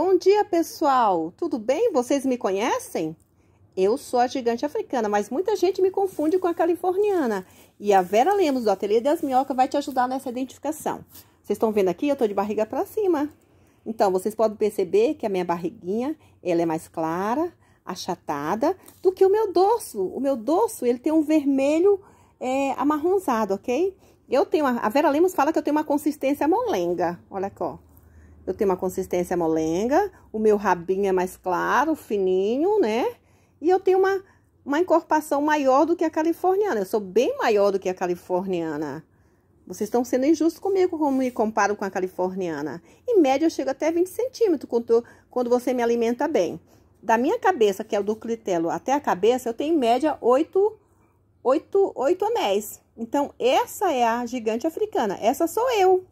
Bom dia, pessoal! Tudo bem? Vocês me conhecem? Eu sou a gigante africana, mas muita gente me confunde com a californiana. E a Vera Lemos, do Ateliê das Minhocas, vai te ajudar nessa identificação. Vocês estão vendo aqui? Eu estou de barriga para cima. Então, vocês podem perceber que a minha barriguinha, ela é mais clara, achatada, do que o meu dorso. O meu dorso, ele tem um vermelho é, amarronzado, ok? Eu tenho, a, a Vera Lemos fala que eu tenho uma consistência molenga. Olha aqui, ó eu tenho uma consistência molenga, o meu rabinho é mais claro, fininho, né? E eu tenho uma, uma encorpação maior do que a californiana. Eu sou bem maior do que a californiana. Vocês estão sendo injustos comigo como me comparo com a californiana. Em média, eu chego até 20 centímetros quando, quando você me alimenta bem. Da minha cabeça, que é o do clitelo, até a cabeça, eu tenho em média 8, 8, 8 anéis. Então, essa é a gigante africana. Essa sou eu.